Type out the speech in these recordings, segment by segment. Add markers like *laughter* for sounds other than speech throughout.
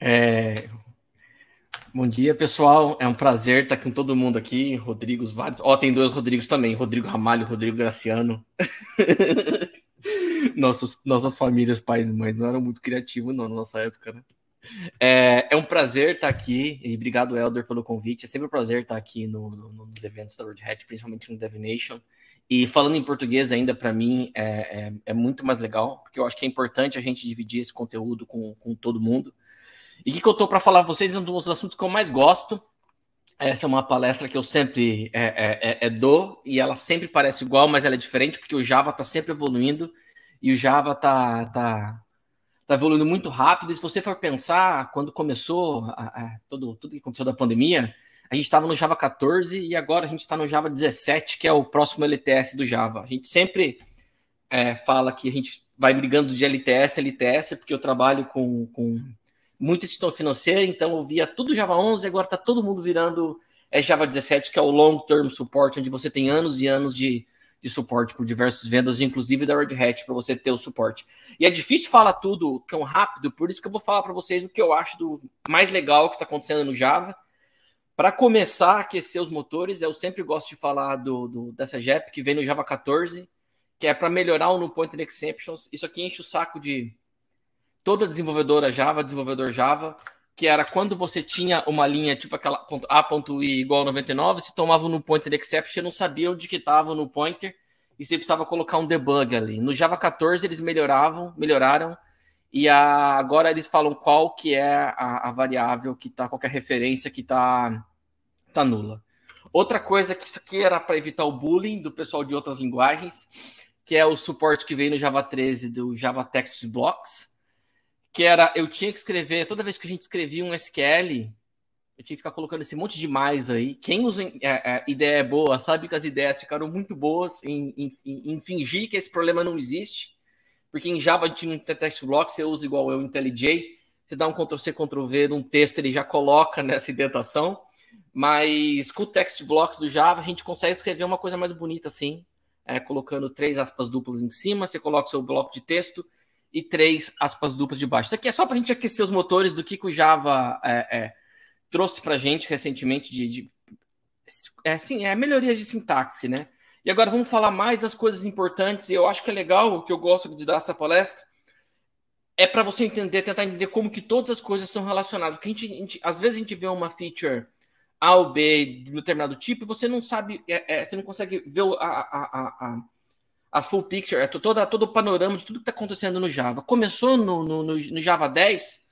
É... Bom dia, pessoal. É um prazer estar com todo mundo aqui. Rodrigos, vários. Ó, oh, tem dois Rodrigos também: Rodrigo Ramalho, Rodrigo Graciano. *laughs* Nossos, nossas famílias, pais e mães, não eram muito criativos, não, na nossa época, né? É, é um prazer estar aqui e obrigado, Elder, pelo convite. É sempre um prazer estar aqui no, no, nos eventos da World Hat, principalmente no DevNation. E falando em português ainda, para mim, é, é, é, muito mais legal, porque eu acho que é importante a gente dividir esse conteúdo com, com todo mundo. E o que, que, eu estou para falar para vocês é um dos assuntos que eu mais gosto. Essa é uma palestra que eu sempre é, é, é, é dou e ela sempre parece igual, mas ela é diferente porque o Java está sempre evoluindo e o Java está tá, tá evoluindo muito rápido. E se você for pensar, quando começou a, a, todo, tudo que aconteceu da pandemia, a gente estava no Java 14 e agora a gente está no Java 17, que é o próximo LTS do Java. A gente sempre é, fala que a gente vai brigando de LTS LTS, porque eu trabalho com, com muita instituição financeira, então eu via tudo Java 11 agora está todo mundo virando é Java 17, que é o Long Term Support, onde você tem anos e anos de, de suporte por diversas vendas, inclusive da Red Hat, para você ter o suporte. E é difícil falar tudo tão rápido, por isso que eu vou falar para vocês o que eu acho do mais legal que está acontecendo no Java. Para começar a aquecer os motores, eu sempre gosto de falar do, do dessa JEP que vem no Java 14, que é para melhorar o no point exceptions. Isso aqui enche o saco de toda desenvolvedora Java, desenvolvedor Java, que era quando você tinha uma linha tipo aquela a.i igual a 99, se tomava no pointer exception, não sabia onde que estava no pointer e você precisava colocar um debug ali. No Java 14 eles melhoravam, melhoraram e a, agora eles falam qual que é a, a variável que está, qualquer é referência que está tá nula. Outra coisa que isso aqui era para evitar o bullying do pessoal de outras linguagens, que é o suporte que veio no Java 13 do Java Text Blocks que era eu tinha que escrever, toda vez que a gente escrevia um SQL, eu tinha que ficar colocando esse monte de mais aí. Quem usa é, é, ideia é boa, sabe que as ideias ficaram muito boas em, em, em, fingir que esse problema não existe, porque em Java a gente não tem text block, você usa igual eu, IntelliJ, você dá um Ctrl+C, Ctrl+V num texto, ele já coloca nessa indentação, mas com o text blocks do Java a gente consegue escrever uma coisa mais bonita assim, é, colocando três aspas duplas em cima, você coloca o seu bloco de texto, e três aspas duplas de baixo. Isso aqui é só para a gente aquecer os motores do que, o Java é, é, trouxe para a gente recentemente de, de é, sim, é melhorias de sintaxe, né? E agora vamos falar mais das coisas importantes. E eu acho que é legal o que eu gosto de dar essa palestra é para você entender, tentar entender como que todas as coisas são relacionadas. Que a gente, a gente, às vezes a gente vê uma feature A ou B de determinado tipo e você não sabe, é, é, você não consegue ver a, a, a a full picture, é toda, todo o panorama de tudo que está acontecendo no Java. Começou no, no, no Java 10,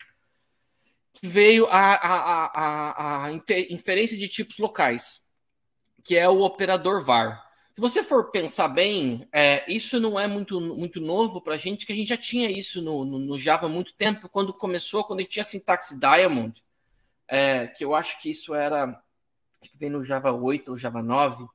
que veio a, a, a, a, inferência de tipos locais, que é o operador var. Se você for pensar bem, é, isso não é muito, muito novo para a gente, que a gente já tinha isso no, no, no, Java há muito tempo, quando começou, quando a gente tinha a sintaxe Diamond, é, que eu acho que isso era, acho que vem no Java 8 ou Java 9,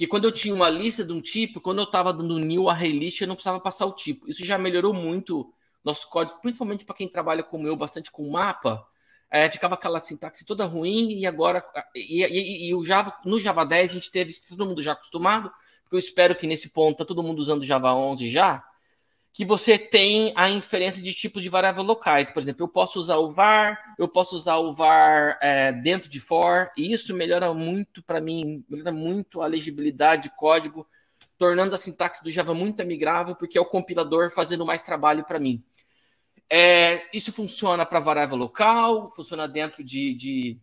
que quando eu tinha uma lista de um tipo, quando eu estava dando new a list, eu não precisava passar o tipo. Isso já melhorou muito nosso código, principalmente para quem trabalha como eu bastante com mapa. É, ficava aquela sintaxe toda ruim e agora e, e, e, o Java no Java 10 a gente teve todo mundo já acostumado. Porque eu espero que nesse ponto tá todo mundo usando Java 11 já que você tem a inferência de tipos de variável locais. Por exemplo, eu posso usar o var, eu posso usar o var é, dentro de for, e isso melhora muito para mim, melhora muito a legibilidade de código, tornando a sintaxe do Java muito amigável porque é o compilador fazendo mais trabalho para mim. É, isso funciona para variável local, funciona dentro de, de,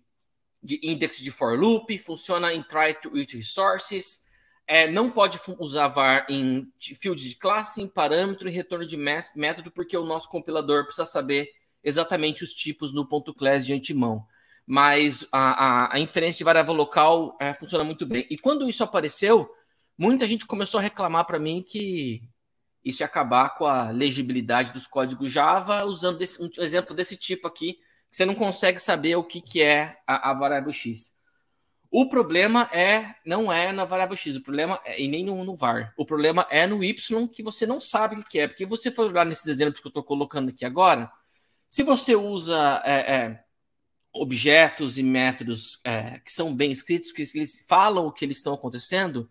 de index de for loop, funciona em try to resources, é, não pode usar VAR em field de classe, em parâmetro e retorno de método, porque o nosso compilador precisa saber exatamente os tipos no ponto class de antemão. Mas a, a, a inferência de variável local é, funciona muito bem. E quando isso apareceu, muita gente começou a reclamar para mim que isso ia acabar com a legibilidade dos códigos Java, usando esse um exemplo desse tipo aqui, que você não consegue saber o que, que é a, a variável X. O problema é não é na variável x, o problema é, e nem no, no var. O problema é no y que você não sabe o que é, porque você for olhar nesses exemplos que eu estou colocando aqui agora, se você usa é, é, objetos e métodos é, que são bem escritos, que eles falam o que eles estão acontecendo,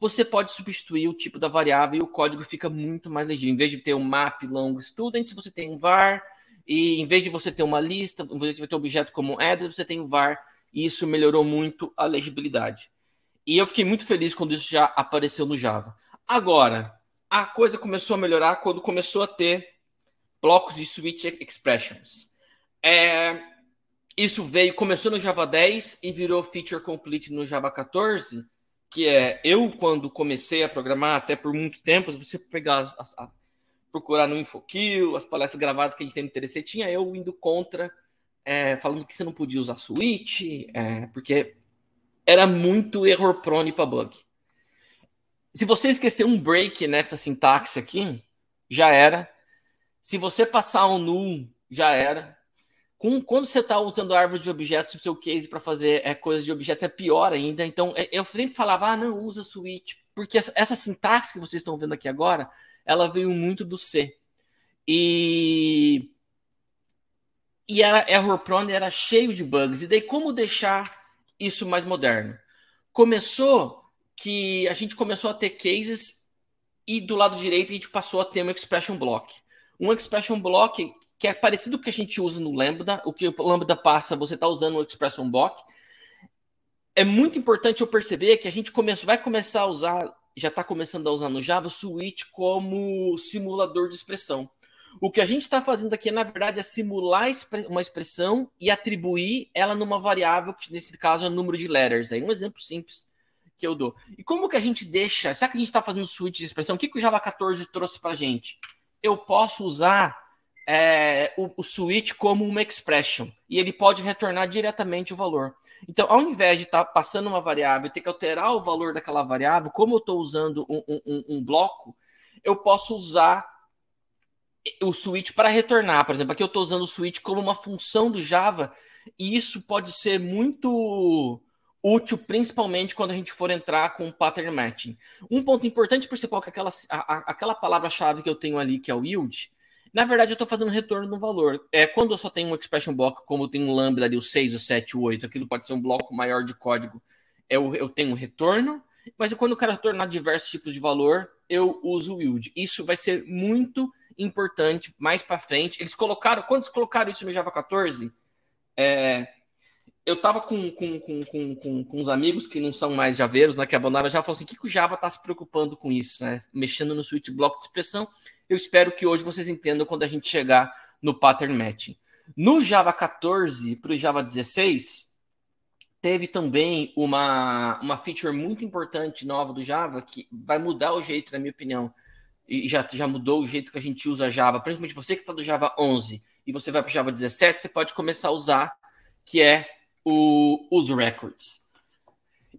você pode substituir o tipo da variável e o código fica muito mais legível. Em vez de ter um map longo student, você tem um var, e em vez de você ter uma lista, você vai ter um objeto como header, você tem um var e isso melhorou muito a legibilidade. E eu fiquei muito feliz quando isso já apareceu no Java. Agora, a coisa começou a melhorar quando começou a ter blocos de switch expressions. É, isso veio, começou no Java 10 e virou feature complete no Java 14, que é eu quando comecei a programar até por muito tempo, se você pegar a, a, procurar no InfoQ, as palestras gravadas que a gente tem no TDC, tinha eu indo contra é, falando que você não podia usar switch, é, porque era muito error prone para bug. Se você esquecer um break nessa sintaxe aqui, já era. Se você passar um null, já era. Com, quando você está usando árvore de objetos no seu case para fazer é, coisas de objetos, é pior ainda. Então, é, eu sempre falava, ah, não, usa switch. Porque essa, essa, sintaxe que vocês estão vendo aqui agora, ela veio muito do C. E e era error prone, era cheio de bugs. E daí como deixar isso mais moderno? Começou que a gente começou a ter cases e do lado direito a gente passou a ter um expression block. Um expression block que é parecido com o que a gente usa no Lambda, o que o Lambda passa, você está usando um expression block. É muito importante eu perceber que a gente começa, vai começar a usar, já está começando a usar no Java, Switch como simulador de expressão. O que a gente está fazendo aqui, na verdade, é simular uma expressão e atribuir ela numa variável, que nesse caso é o número de letters. Aí, um exemplo simples que eu dou. E como que a gente deixa? Será que a gente está fazendo switch de expressão? O que, que o Java 14 trouxe para gente? Eu posso usar é, o, o switch como uma expression e ele pode retornar diretamente o valor. Então, ao invés de estar tá passando uma variável e ter que alterar o valor daquela variável, como eu estou usando um, um, um bloco, eu posso usar o switch para retornar. Por exemplo, aqui eu estou usando o switch como uma função do Java, e isso pode ser muito útil, principalmente quando a gente for entrar com pattern matching. Um ponto importante principal que é aquela, a, aquela palavra-chave que eu tenho ali, que é o yield, na verdade eu estou fazendo retorno no valor. É quando eu só tenho um expression block, como eu tenho um lambda ali, o 6, o 7, o 8, aquilo pode ser um bloco maior de código, eu, eu tenho um retorno, mas quando eu quero retornar diversos tipos de valor, eu uso o yield. Isso vai ser muito importante mais para frente. Eles colocaram, quando eles colocaram isso no Java 14, é, eu estava com, com, com, com, com, com, uns amigos que não são mais javeiros, né, que abandonaram já, falou assim, o que, que o Java está se preocupando com isso, né? Mexendo no switch block de expressão. Eu espero que hoje vocês entendam quando a gente chegar no pattern matching. No Java 14 para o Java 16, teve também uma, uma feature muito importante nova do Java que vai mudar o jeito, na minha opinião, e já, já mudou o jeito que a gente usa Java, principalmente você que está do Java 11 e você vai para o Java 17, você pode começar a usar, que é o, os records.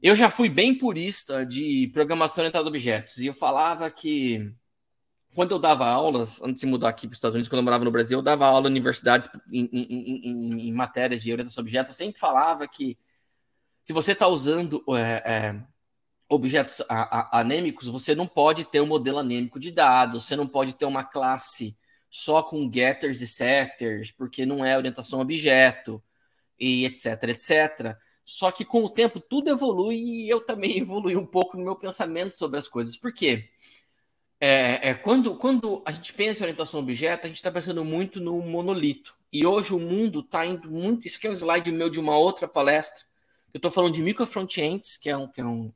Eu já fui bem purista de programação orientada a objetos, e eu falava que quando eu dava aulas, antes de mudar aqui para os Estados Unidos, quando eu morava no Brasil, eu dava aula em universidades em, em, em, em matérias de orientação a objetos, eu sempre falava que se você está usando é, é, objetos anêmicos, você não pode ter um modelo anêmico de dados, você não pode ter uma classe só com getters e setters, porque não é orientação objeto, e etc, etc. Só que com o tempo tudo evolui e eu também *laughs* evolui um pouco no meu pensamento sobre as coisas. Por quê? É, é, quando, quando a gente pensa em orientação objeto, a gente está pensando muito no monolito. E hoje o mundo está indo muito. Isso aqui é um slide meu de uma outra palestra. Eu estou falando de micro que é um, que é um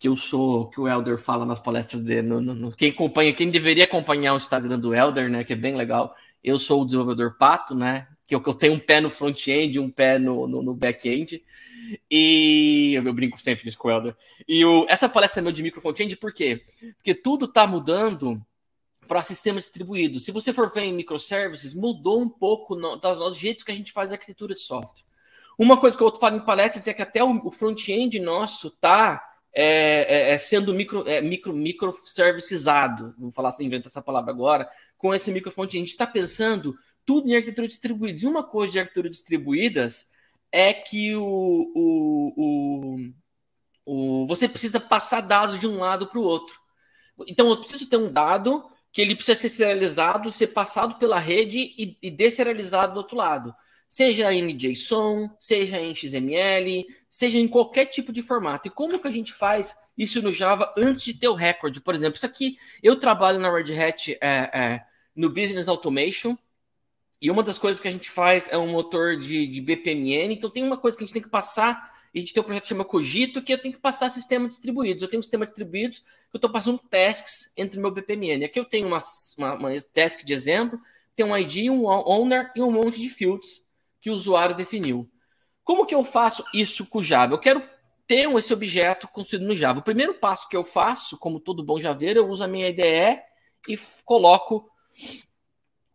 que eu sou, que o Elder fala nas palestras dele, no, no, quem acompanha, quem deveria acompanhar o Instagram do Elder, né, que é bem legal. Eu sou o desenvolvedor pato, né, que eu, é que eu tenho um pé no front-end, um pé no, no, no back-end. E eu, eu, brinco sempre com o Elder. E o, essa palestra é meu de micro front-end, por quê? Porque tudo está mudando para sistemas distribuídos. Se você for ver em microservices, mudou um pouco no, do nosso jeito que a gente faz a arquitetura de software. Uma coisa que eu falo em palestras é que até o, o front-end nosso está é, é, é, sendo micro, é, micro, microservicizado, vou falar assim, inventar essa palavra agora, com esse microfone A gente está pensando tudo em arquitetura distribuída. E uma coisa de arquitetura distribuídas é que o, o, o, o você precisa passar dados de um lado para o outro. Então, eu preciso ter um dado que ele precisa ser serializado, ser passado pela rede e, e deserializado do outro lado. Seja em JSON, seja em XML, seja em qualquer tipo de formato. E como que a gente faz isso no Java antes de ter o recorde? Por exemplo, isso aqui, eu trabalho na Red Hat é, é, no Business Automation, e uma das coisas que a gente faz é um motor de, de BPMN, então tem uma coisa que a gente tem que passar a gente tem um projeto que chama Cogito, que eu tenho que passar sistemas distribuídos. Eu tenho um sistema distribuído que eu estou passando tasks entre o meu BPMN. Aqui eu tenho uma, uma, uma task de exemplo, tem um ID, um owner e um monte de fields que o usuário definiu. Como que eu faço isso com Java? Eu quero ter esse objeto construído no Java. O primeiro passo que eu faço, como todo bom javeiro, eu uso a minha IDE e coloco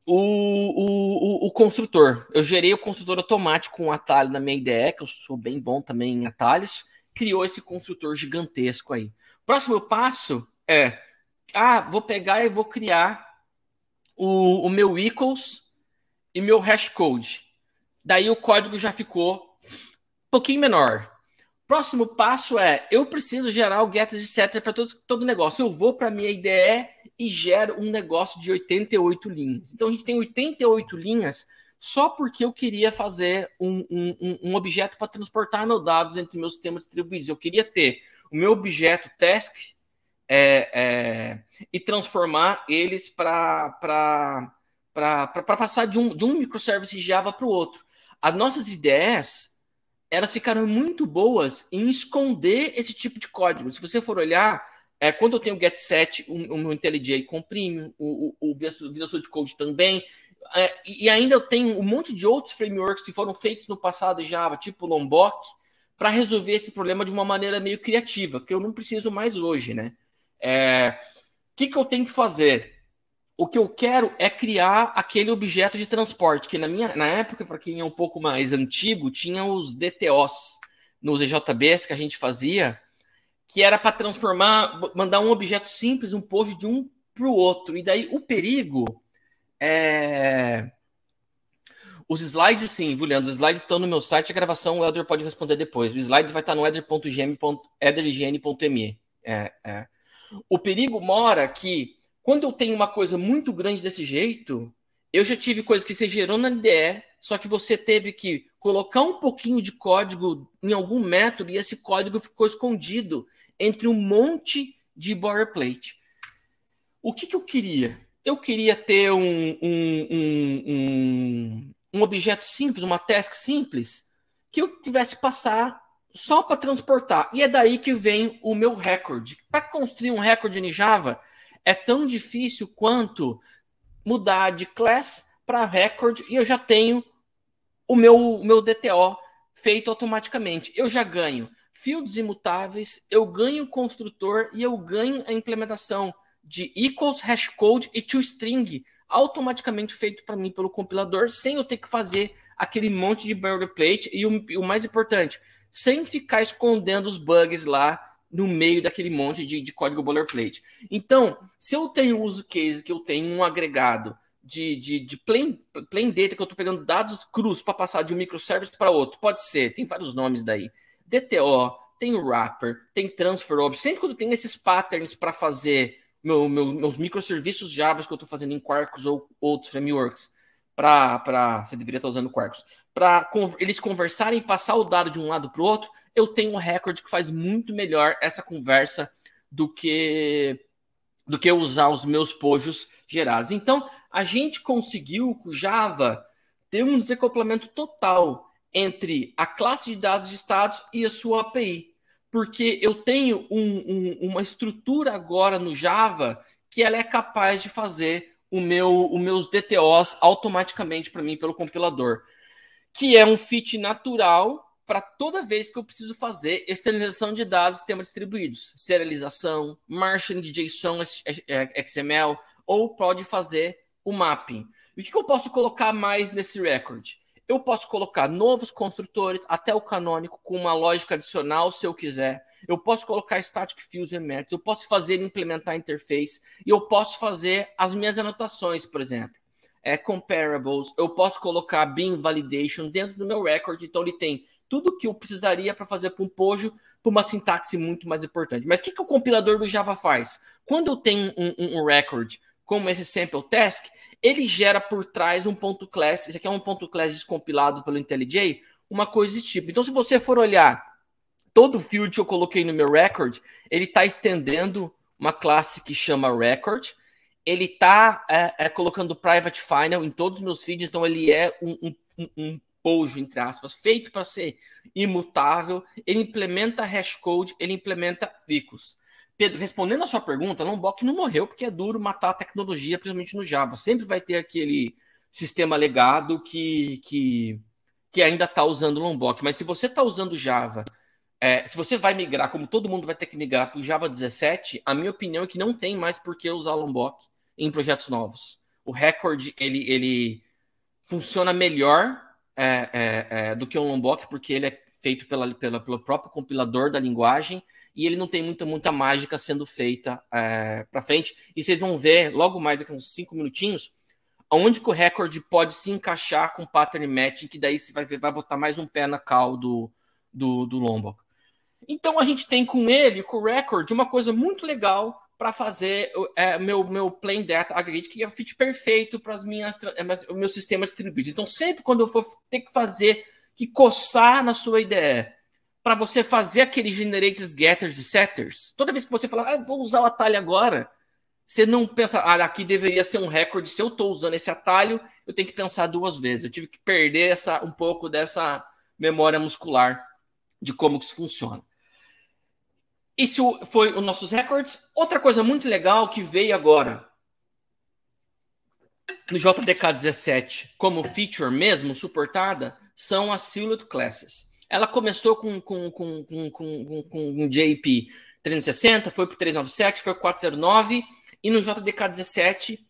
o, o, o, o construtor. Eu gerei o construtor automático com um atalho na minha IDE, que eu sou bem bom também em atalhos, criou esse construtor gigantesco aí. Próximo passo é, ah, vou pegar e vou criar o, o meu equals e meu hash code. Daí o código já ficou pouquinho menor. Próximo passo é, eu preciso gerar o Getters, etc, para todo, todo negócio. Eu vou para minha IDE e gero um negócio de 88 linhas. Então, a gente tem 88 linhas só porque eu queria fazer um, um, um objeto para transportar meus dados entre meus sistemas distribuídos. Eu queria ter o meu objeto task é, é, e transformar eles para passar de um, de um microservice Java para o outro. As nossas ideias elas ficaram muito boas em esconder esse tipo de código. Se você for olhar, é, quando eu tenho o GetSet, o, o meu IntelliJ comprime, o, o, o Visual Studio Code também, é, e ainda eu tenho um monte de outros frameworks que foram feitos no passado em Java, tipo Lombok, para resolver esse problema de uma maneira meio criativa, que eu não preciso mais hoje, né? O é, que, que eu tenho que fazer? o que eu quero é criar aquele objeto de transporte, que na minha na época, para quem é um pouco mais antigo, tinha os DTOs nos EJBs que a gente fazia, que era para transformar, mandar um objeto simples, um post de um para o outro. E daí o perigo é. Os slides, sim, Juliano, Os slides estão no meu site, a gravação o Elder pode responder depois. O slide vai estar tá no eder.gm.edirgn.me. É, é. O perigo mora que quando eu tenho uma coisa muito grande desse jeito, eu já tive coisa que você gerou na IDE, só que você teve que colocar um pouquinho de código em algum método e esse código ficou escondido entre um monte de boilerplate. O que, que eu queria? Eu queria ter um, um, um, um, um objeto simples, uma task simples, que eu tivesse passar só para transportar. E é daí que vem o meu recorde. Para construir um recorde em Java, é tão difícil quanto mudar de class para record e eu já tenho o meu, o meu DTO feito automaticamente. Eu já ganho fields imutáveis, eu ganho construtor e eu ganho a implementação de equals, hashcode e toString automaticamente feito para mim pelo compilador, sem eu ter que fazer aquele monte de boilerplate e o, e o mais importante, sem ficar escondendo os bugs lá no meio daquele monte de, de código boilerplate. Então, se eu tenho um uso case que eu tenho um agregado de, de, de plain, plain data, que eu estou pegando dados cruz para passar de um microservice para outro, pode ser, tem vários nomes daí. DTO, tem o wrapper, tem transfer object. Sempre quando tem esses patterns para fazer meu, meu, meus microserviços Java que eu estou fazendo em Quarkus ou outros frameworks, para você deveria estar tá usando Quarkus para eles conversarem e passar o dado de um lado para o outro, eu tenho um recorde que faz muito melhor essa conversa do que do que usar os meus pojos gerados. Então, a gente conseguiu com Java ter um desacoplamento total entre a classe de dados de estados e a sua API, porque eu tenho um, um, uma estrutura agora no Java que ela é capaz de fazer o meu, os meus DTOs automaticamente para mim pelo compilador que é um fit natural para toda vez que eu preciso fazer externalização de dados sistemas distribuídos, serialização, marching de JSON, XML, ou pode fazer o mapping. E o que eu posso colocar mais nesse record? Eu posso colocar novos construtores, até o canônico, com uma lógica adicional, se eu quiser. Eu posso colocar static fields e methods, eu posso fazer implementar interface, e eu posso fazer as minhas anotações, por exemplo é, comparables, eu posso colocar bin validation dentro do meu record, então ele tem tudo que eu precisaria para fazer para um pojo, para uma sintaxe muito mais importante. Mas o que, que o compilador do Java faz? Quando eu tenho um, um, um record como esse sample task, ele gera por trás um ponto class, isso aqui é um ponto class descompilado pelo IntelliJ, uma coisa de tipo. Então, se você for olhar todo o field que eu coloquei no meu record, ele está estendendo uma classe que chama record, ele tá é, é, colocando Private Final em todos os meus feeds, então ele é um, um, um entre aspas, feito para ser imutável. Ele implementa hashcode, ele implementa picos. Pedro, respondendo a sua pergunta, Lombok não morreu porque é duro matar a tecnologia, principalmente no Java. Sempre vai ter aquele sistema legado que, que, que ainda está usando o Lombok. Mas se você está usando Java, é, se você vai migrar, como todo mundo vai ter que migrar para o Java 17, a minha opinião é que não tem mais por que usar Lombok em projetos novos. O recorde ele, ele funciona melhor é, é, é, do que o Lombok, porque ele é feito pela, pela, pelo próprio compilador da linguagem e ele não tem muita, muita mágica sendo feita é, para frente. E vocês vão ver logo mais aqui uns cinco minutinhos onde que o recorde pode se encaixar com pattern matching, que daí você vai, vai botar mais um pé na cal do, do, do Lombok. Então a gente tem com ele, com o recorde, uma coisa muito legal para fazer é, meu, meu plain data aggregate, que é fit perfeito para as minhas é, o meu sistema distribuído. Então, sempre quando eu for ter que fazer, que coçar na sua ideia para você fazer aquele generators, getters e setters, toda vez que você falar, ah, vou usar o atalho agora, você não pensa, ah, aqui deveria ser um recorde, se eu estou usando esse atalho, eu tenho que pensar duas vezes. Eu tive que perder essa, um pouco dessa memória muscular de como que isso funciona. Isso foi os nossos recordes. Outra coisa muito legal que veio agora no JDK 17, como feature mesmo, suportada, são as Silhouette Classes. Ela começou com, com, com, com, com, com JP 360, foi para 397, foi 409 e no JDK 17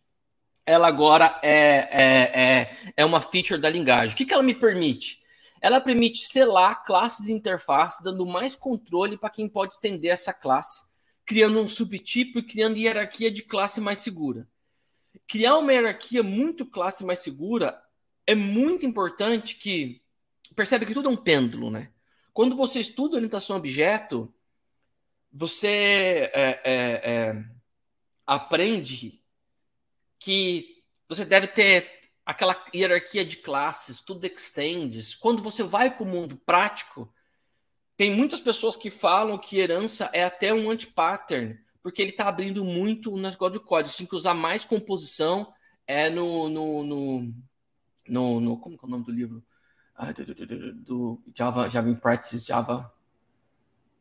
ela agora é, é, é, é uma feature da linguagem. O que, que ela me permite? Ela permite selar classes e interfaces, dando mais controle para quem pode estender essa classe, criando um subtipo e criando hierarquia de classe mais segura. Criar uma hierarquia muito classe mais segura é muito importante que percebe que tudo é um pêndulo, né? Quando você estuda orientação a objeto, você é, é, é, aprende que você deve ter aquela hierarquia de classes, tudo extendes. Quando você vai para o mundo prático, tem muitas pessoas que falam que herança é até um anti-pattern, porque ele está abrindo muito o negócio de código. Você tem que usar mais composição é no, no, no, no, no como é o nome do livro? Ah, do, do, do, do, Java, Java in Practice, Java.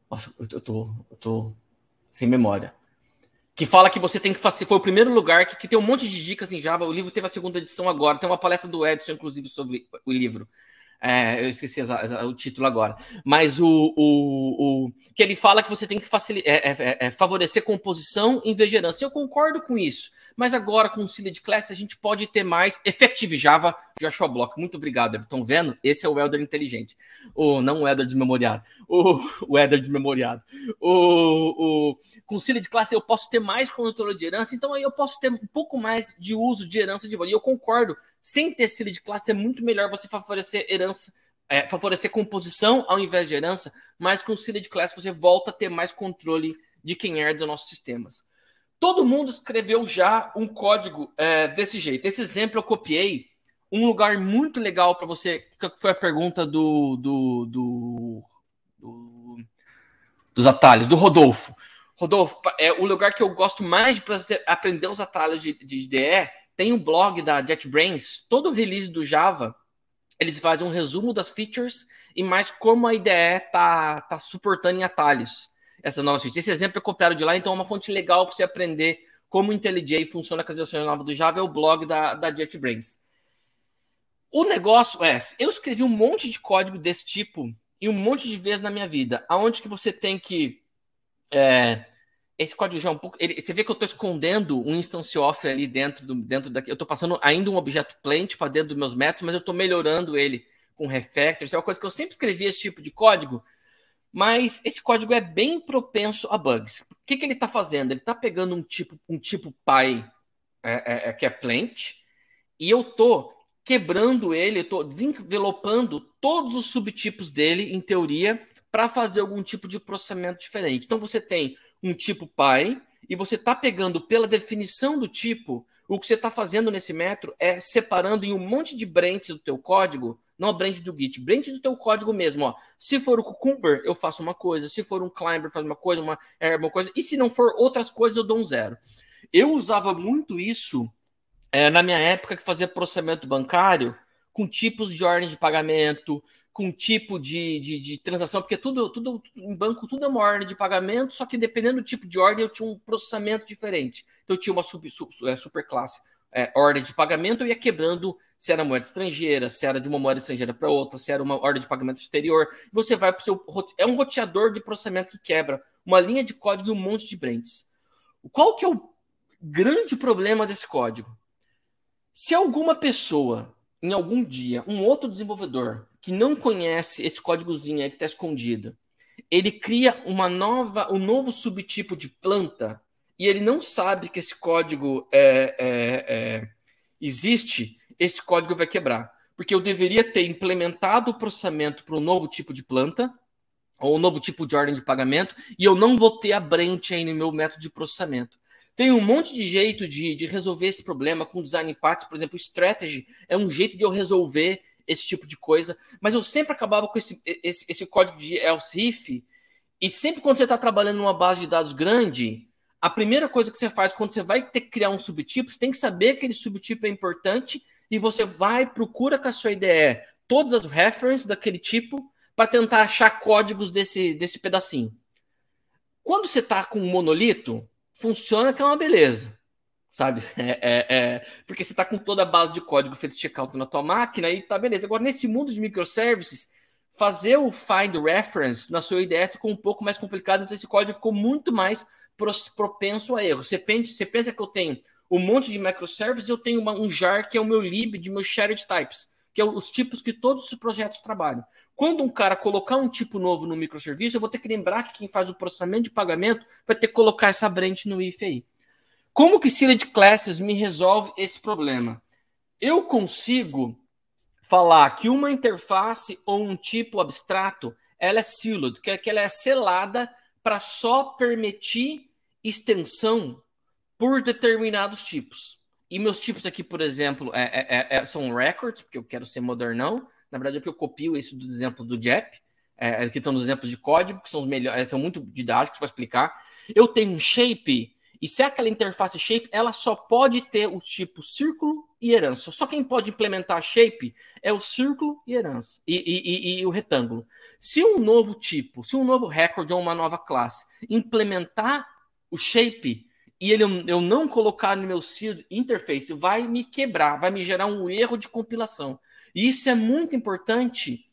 Nossa, eu, eu, tô, eu tô sem memória que fala que você tem que fazer. Foi o primeiro lugar que, que tem um monte de dicas em Java. O livro teve a segunda edição agora. Tem uma palestra do Edson, inclusive, sobre o livro. É, eu esqueci o título agora. Mas o, o, o, que ele fala que você tem que é é, é, é, favorecer composição em vez de herança. Eu concordo com isso. Mas agora, com o Sealed Class, a gente pode ter mais Effective Java Joshua Block. Muito obrigado, Estão vendo? Esse é o Elder inteligente. O, não o Elder desmemoriado. O, *laughs* o Elder desmemoriado. O, o, com o Sealed Class, eu posso ter mais controle de herança. Então, aí eu posso ter um pouco mais de uso de herança de valor. E eu concordo sem ter sido de classe, é muito melhor você favorecer herança, é, favorecer composição ao invés de herança, mas com cílio de classe você volta a ter mais controle de quem herda nossos sistemas. Todo mundo escreveu já um código é, desse jeito. Esse exemplo eu copiei. Um lugar muito legal para você, que foi a pergunta do, do, do, do dos atalhos, do Rodolfo. Rodolfo, é, o lugar que eu gosto mais de aprender os atalhos de, de DE tem um blog da JetBrains, todo release do Java, eles fazem um resumo das features e mais como a IDE tá, tá suportando em atalhos essas novas features. Esse exemplo é copiado de lá, então é uma fonte legal para você aprender como o IntelliJ funciona com as versões novas do Java, é o blog da, da JetBrains. O negócio é, eu escrevi um monte de código desse tipo e um monte de vezes na minha vida, aonde que você tem que é, esse código já é um pouco. Ele, você vê que eu estou escondendo um instance off ali dentro do dentro daqui. Eu estou passando ainda um objeto plant tipo, para dentro dos meus métodos, mas eu estou melhorando ele com refactors. É uma coisa que eu sempre escrevi esse tipo de código, mas esse código é bem propenso a bugs. O que, que ele está fazendo? Ele está pegando um tipo um tipo pai é, é, é, que é plant e eu estou quebrando ele, eu estou desenvelopando todos os subtipos dele em teoria para fazer algum tipo de processamento diferente. Então você tem um tipo pai, e você está pegando pela definição do tipo, o que você está fazendo nesse metro é separando em um monte de branches do teu código, não a branch do Git, branch do teu código mesmo. Ó. Se for o Cucumber, eu faço uma coisa, se for um Climber, faz uma coisa, uma Herb, uma coisa, e se não for outras coisas, eu dou um zero. Eu usava muito isso é, na minha época que fazia processamento bancário com tipos de ordem de pagamento, com tipo de, de, de, transação, porque tudo, tudo em banco, tudo é uma ordem de pagamento, só que dependendo do tipo de ordem, eu tinha um processamento diferente. Então eu tinha uma sub, sub, é, é, ordem de pagamento, eu ia quebrando se era moeda estrangeira, se era de uma moeda estrangeira para outra, se era uma ordem de pagamento exterior. Você vai para o seu. É um roteador de processamento que quebra uma linha de código e um monte de branches. Qual que é o grande problema desse código? Se alguma pessoa, em algum dia, um outro desenvolvedor, que não conhece esse códigozinho aí que está escondido, ele cria uma nova, um novo subtipo de planta e ele não sabe que esse código é, é, é, existe, esse código vai quebrar. Porque eu deveria ter implementado o processamento para um novo tipo de planta, ou um novo tipo de ordem de pagamento, e eu não vou ter a Brent aí no meu método de processamento. Tem um monte de jeito de, de resolver esse problema com design patterns, por exemplo, strategy é um jeito de eu resolver esse tipo de coisa. Mas eu sempre acabava com esse, esse, esse código de ELSIF. E sempre quando você está trabalhando numa base de dados grande, a primeira coisa que você faz quando você vai ter que criar um subtipo, você tem que saber que aquele subtipo é importante e você vai, procura com a sua IDE todas as references daquele tipo para tentar achar códigos desse, desse pedacinho. Quando você está com um monolito, funciona que é uma beleza sabe? *laughs* É, é, é, porque você está com toda a base de código feito checkout na tua máquina e tá beleza. Agora, nesse mundo de microservices, fazer o find reference na sua IDE ficou um pouco mais complicado, então esse código ficou muito mais propenso a erros. Você pensa, você pensa que eu tenho um monte de microservices, eu tenho uma, um jar que é o meu lib de meus shared types, que é os tipos que todos os projetos trabalham. Quando um cara colocar um tipo novo no microserviço, eu vou ter que lembrar que quem faz o processamento de pagamento vai ter que colocar essa branch no if aí. Como que Sealed Classes me resolve esse problema? Eu consigo falar que uma interface ou um tipo abstrato ela é sealed, que é que ela é selada para só permitir extensão por determinados tipos. E meus tipos aqui, por exemplo, é, é, é, é, são records, porque eu quero ser modernão. Na verdade, é porque eu copio isso do exemplo do JEP. aqui é, é, estão os exemplos de código, que são os melhores, são muito didáticos para explicar. Eu tenho um shape e se é aquela interface shape, ela só pode ter o tipo círculo e herança. Só quem pode implementar shape é o círculo e herança e, e, e, e o retângulo. Se um novo tipo, se um novo recorde ou uma nova classe implementar o shape e ele eu não colocar no meu seed interface, vai me quebrar, vai me gerar um erro de compilação. E isso é muito importante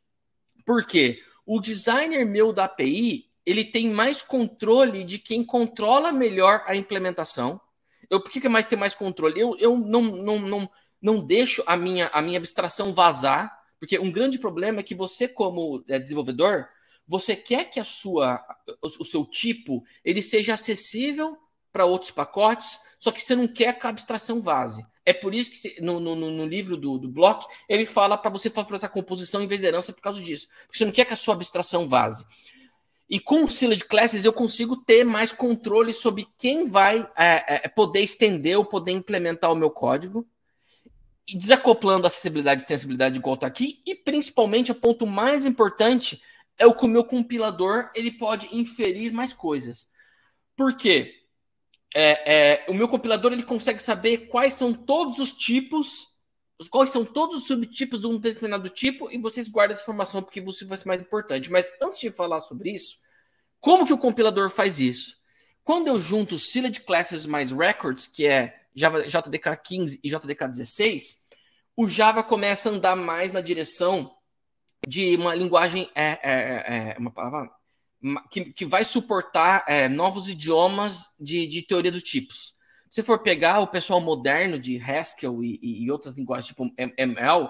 porque o designer meu da API ele tem mais controle de quem controla melhor a implementação. Eu, por que, que é mais tem mais controle? Eu, eu não, não, não, não deixo a minha, a minha abstração vazar, porque um grande problema é que você, como é, desenvolvedor, você quer que a sua, o seu tipo ele seja acessível para outros pacotes, só que você não quer que a abstração vaze. É por isso que no, no, no livro do, do block ele fala para você fazer a composição em vez de herança por causa disso. Porque você não quer que a sua abstração vaze. E com o Sealed Classes eu consigo ter mais controle sobre quem vai é, é, é, poder estender ou poder implementar o meu código. E desacoplando acessibilidade e extensibilidade igual está aqui. E principalmente, o ponto mais importante é o que o meu compilador ele pode inferir mais coisas. Por quê? É, é o meu compilador ele consegue saber quais são todos os tipos os quais são todos os subtipos de um determinado tipo, e vocês guardam essa informação porque você vai ser mais importante. Mas antes de falar sobre isso, como que o compilador faz isso? Quando eu junto Sealed Classes mais Records, que é Java, JDK 15 e JDK 16, o Java começa a andar mais na direção de uma linguagem, é, é, é, é uma palavra que, que vai suportar é, novos idiomas de, de teoria dos tipos. Se for pegar o pessoal moderno de Haskell e, e, e outras linguagens tipo ML,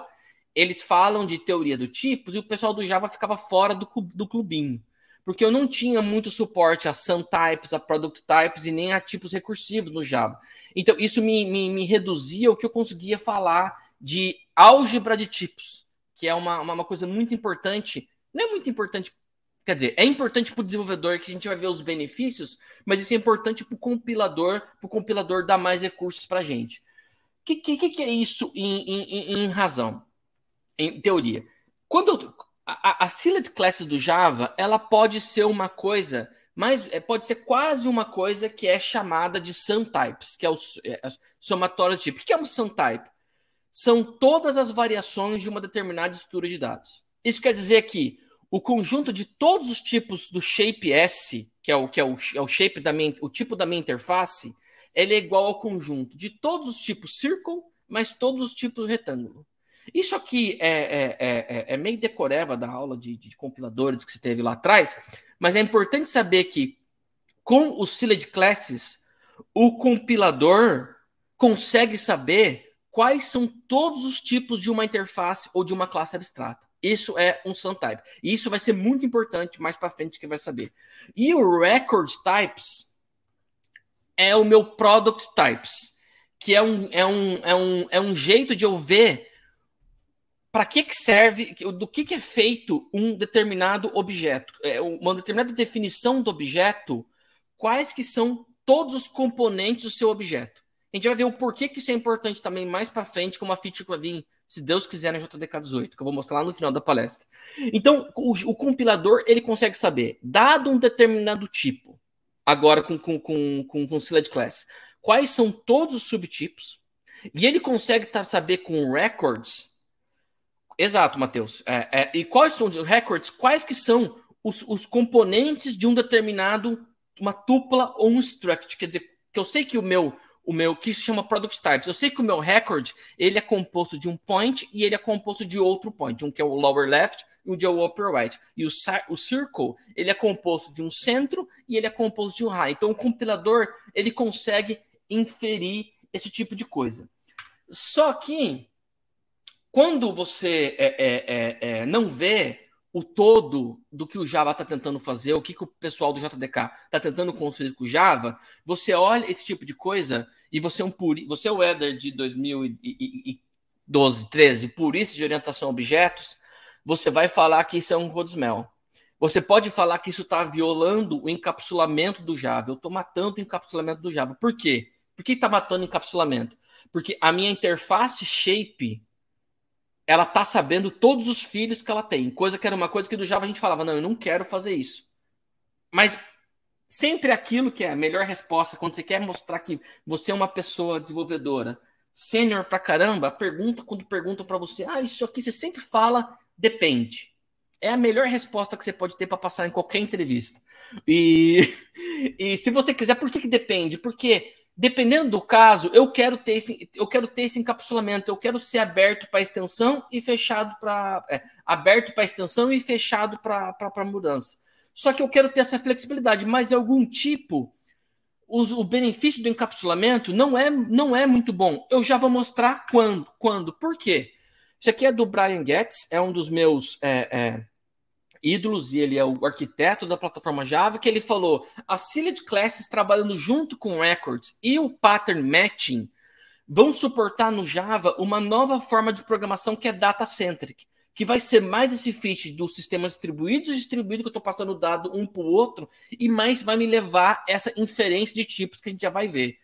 eles falam de teoria do tipos e o pessoal do Java ficava fora do, do clubinho. Porque eu não tinha muito suporte a sum types, a product types e nem a tipos recursivos no Java. Então, isso me, me, me reduzia o que eu conseguia falar de álgebra de tipos, que é uma, uma, uma coisa muito importante. Não é muito importante Quer dizer, é importante para o desenvolvedor que a gente vai ver os benefícios, mas isso é importante para o compilador, para o compilador dar mais recursos para a gente. O que, que, que, é isso em, em, em razão? Em teoria. Quando eu, a, a Class do Java, ela pode ser uma coisa, mas é, pode ser quase uma coisa que é chamada de types, que é o é, é, somatório de tipo. O que é um type? São todas as variações de uma determinada estrutura de dados. Isso quer dizer que o conjunto de todos os tipos do shape S, que é o que é o, é o shape da minha, o tipo da minha interface, ele é igual ao conjunto de todos os tipos circle, mas todos os tipos retângulo. Isso aqui é, é, é, é, é meio decoreba da aula de, de, compiladores que você teve lá atrás, mas é importante saber que com os Silid Classes, o compilador consegue saber quais são todos os tipos de uma interface ou de uma classe abstrata. Isso é um some type. E isso vai ser muito importante mais para frente que vai saber. E o record types é o meu product types, que é um, é um, é um, é um jeito de eu ver para que, que serve, do que, que é feito um determinado objeto, é, uma determinada definição do objeto, quais que são todos os componentes do seu objeto. A gente vai ver o porquê que isso é importante também mais para frente, com uma feature que vai vir se Deus quiser, na né, JDK18, que eu vou mostrar lá no final da palestra. Então, o, o compilador ele consegue saber, dado um determinado tipo, agora com, com, com, com, com Select Class, quais são todos os subtipos, e ele consegue tá, saber com records. Exato, Matheus. É, é, e quais são os records? Quais que são os, os componentes de um determinado, uma tupla ou um struct? Quer dizer, que eu sei que o meu o meu que se chama product types. Eu sei que o meu record ele é composto de um point e ele é composto de outro point, um que é o lower left e um que é o upper right. E o, o circle ele é composto de um centro e ele é composto de um high. Então o compilador ele consegue inferir esse tipo de coisa. Só que quando você é, é, é, é não vê o todo do que o Java está tentando fazer, o que, que o pessoal do JDK está tentando construir com o Java, você olha esse tipo de coisa e você é um puri, você é o Eder de 2012, 13, purista de orientação a objetos, você vai falar que isso é um smell Você pode falar que isso está violando o encapsulamento do Java. Eu estou matando o encapsulamento do Java. Por quê? Por que está matando o encapsulamento? Porque a minha interface shape ela tá sabendo todos os filhos que ela tem, coisa que era uma coisa que do Java a gente falava, não, eu não quero fazer isso. Mas sempre aquilo que é a melhor resposta quando você quer mostrar que você é uma pessoa desenvolvedora, sênior pra caramba, pergunta quando perguntam para você, ah, isso aqui você sempre fala, depende. É a melhor resposta que você pode ter para passar em qualquer entrevista. E, *laughs* e se você quiser, por que, que depende? Porque dependendo do caso, eu quero ter esse, eu quero ter esse encapsulamento, eu quero ser aberto para extensão e fechado para é, aberto para extensão e fechado para mudança. Só que eu quero ter essa flexibilidade, mas é algum tipo os, o benefício do encapsulamento não é não é muito bom. Eu já vou mostrar quando, quando, por quê? Isso aqui é do Brian Getz, é um dos meus é, é, ídolos e ele é o arquiteto da plataforma Java, que ele falou: a Sealed Classes trabalhando junto com Records e o Pattern Matching vão suportar no Java uma nova forma de programação que é data-centric, que vai ser mais esse fit dos sistemas distribuídos e distribuído, que eu estou passando dado um para o outro, e mais vai me levar essa inferência de tipos que a gente já vai ver.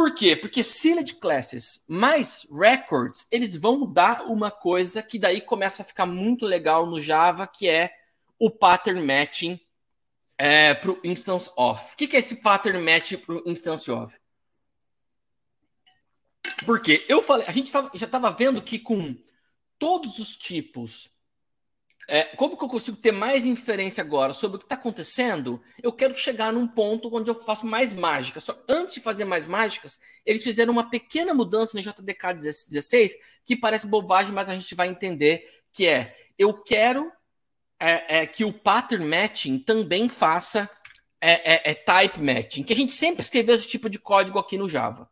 Por quê? Porque Sealed é Classes mais Records, eles vão dar uma coisa que daí começa a ficar muito legal no Java, que é o Pattern Matching é, para o Instance Off. O que, que é esse Pattern Matching para o Instance Off? Porque eu falei, a gente tava, já estava vendo que com todos os tipos é, como que eu consigo ter mais inferência agora sobre o que está acontecendo? Eu quero chegar num ponto onde eu faço mais mágicas. Só antes de fazer mais mágicas, eles fizeram uma pequena mudança no JDK 16 que parece bobagem, mas a gente vai entender que é eu quero é, é, que o pattern matching também faça é, é, é type matching, que a gente sempre escreveu esse tipo de código aqui no Java.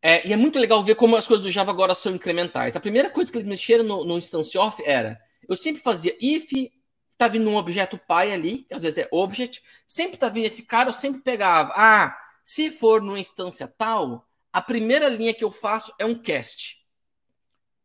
É, e é muito legal ver como as coisas do Java agora são incrementais. A primeira coisa que eles mexeram no, no instance off era eu sempre fazia if, tá vindo um objeto pai ali, que às vezes é object, sempre tá vindo esse cara, eu sempre pegava, ah, se for numa instância tal, a primeira linha que eu faço é um cast.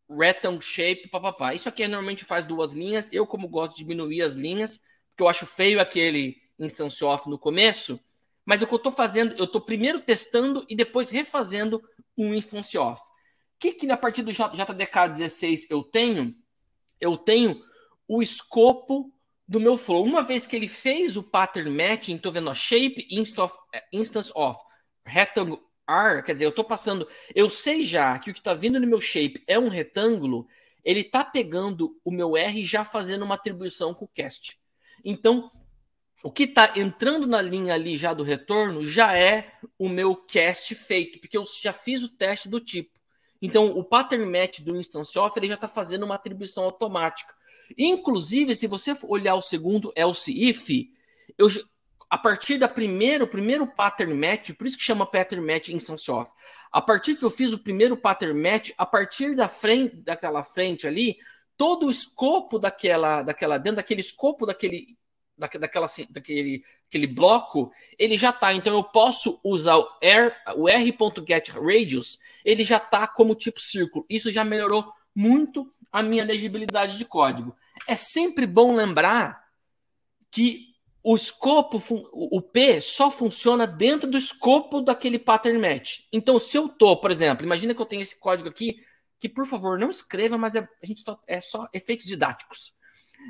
Return shape, papapá. Isso aqui normalmente faz duas linhas. Eu, como gosto de diminuir as linhas, porque eu acho feio aquele instance off no começo, mas o que eu estou fazendo, eu estou primeiro testando e depois refazendo um instance off. O que, que na partir do JDK 16 eu tenho? eu tenho o escopo do meu flow. Uma vez que ele fez o pattern matching, estou vendo a shape, inst of, eh, instance of, rectangle R, quer dizer, eu estou passando, eu sei já que o que está vindo no meu shape é um retângulo, ele está pegando o meu R e já fazendo uma atribuição com o cast. Então, o que está entrando na linha ali já do retorno já é o meu cast feito, porque eu já fiz o teste do tipo. Então, o pattern match do instance off ele já está fazendo uma atribuição automática. Inclusive, se você olhar o segundo else é if, eu, a partir da primeiro primeiro pattern match, por isso que chama pattern match instance off. A partir que eu fiz o primeiro pattern match, a partir da frente, daquela frente ali, todo o escopo daquela, daquela dentro daquele escopo daquele da, daquela, daquele, daquele bloco, ele já está. Então eu posso usar o, R, o r.getradius, ele já está como tipo círculo. Isso já melhorou muito a minha legibilidade de código. É sempre bom lembrar que o escopo, o P só funciona dentro do escopo daquele pattern match. Então, se eu tô, por exemplo, imagina que eu tenho esse código aqui, que por favor não escreva, mas é, a gente é só efeitos didáticos.